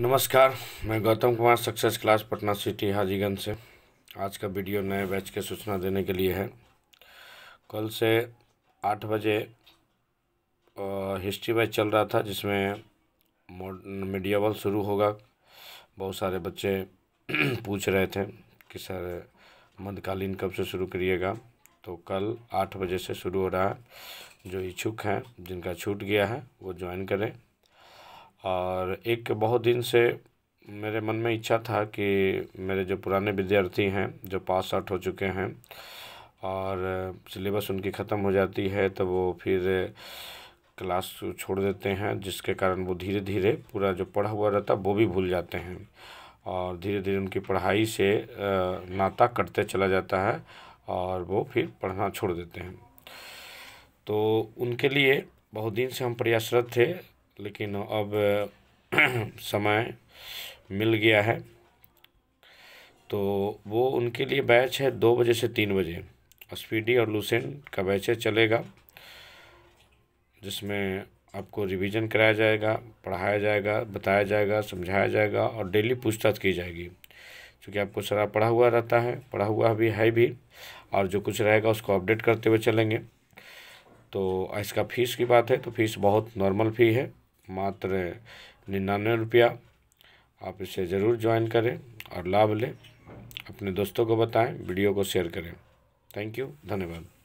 नमस्कार मैं Gautam Kumar success class Patna city Hajiganj से आज का वीडियो नए बैच के सूचना देने के लिए है कल से आठ बजे हिस्ट्री बैच चल रहा था जिसमें मीडियावल शुरू होगा बहुत सारे बच्चे पूछ रहे थे कि सर मध्यकालीन कब से शुरू करिएगा तो कल आठ बजे से शुरू हो रहा है जो इच्छुक हैं जिनका छूट गया है वो ज्वाइन करें और एक बहुत दिन से मेरे मन में इच्छा था कि मेरे जो पुराने विद्यार्थी हैं जो पास आउट हो चुके हैं और सिलेबस उनकी ख़त्म हो जाती है तो वो फिर क्लास छोड़ देते हैं जिसके कारण वो धीरे धीरे पूरा जो पढ़ा हुआ रहता वो भी भूल जाते हैं और धीरे धीरे उनकी पढ़ाई से नाता कटते चला जाता है और वो फिर पढ़ना छोड़ देते हैं तो उनके लिए बहुत दिन से हम प्रयासरत थे लेकिन अब समय मिल गया है तो वो उनके लिए बैच है दो बजे से तीन बजे स्पीडी और लूसेंट का बैच है चलेगा जिसमें आपको रिवीजन कराया जाएगा पढ़ाया जाएगा बताया जाएगा समझाया जाएगा और डेली पूछताछ की जाएगी क्योंकि आपको सारा पढ़ा हुआ रहता है पढ़ा हुआ भी है भी और जो कुछ रहेगा उसको अपडेट करते हुए चलेंगे तो इसका फीस की बात है तो फीस बहुत नॉर्मल फ़ी है मात्र निन्यानवे रुपया आप इसे ज़रूर ज्वाइन करें और लाभ लें अपने दोस्तों को बताएं वीडियो को शेयर करें थैंक यू धन्यवाद